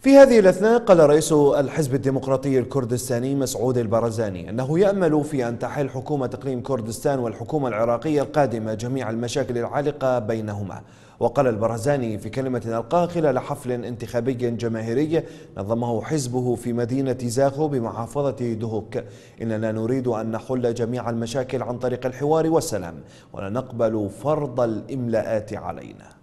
في هذه الأثناء قال رئيس الحزب الديمقراطي الكردستاني مسعود البرزاني أنه يأمل في أن تحل حكومة إقليم كردستان والحكومة العراقية القادمة جميع المشاكل العالقة بينهما وقال البرزاني في كلمة ألقاها خلال حفل انتخابي جماهيري نظمه حزبه في مدينة زاخو بمحافظة دهوك إننا نريد أن نحل جميع المشاكل عن طريق الحوار والسلام ولا نقبل فرض الإملاءات علينا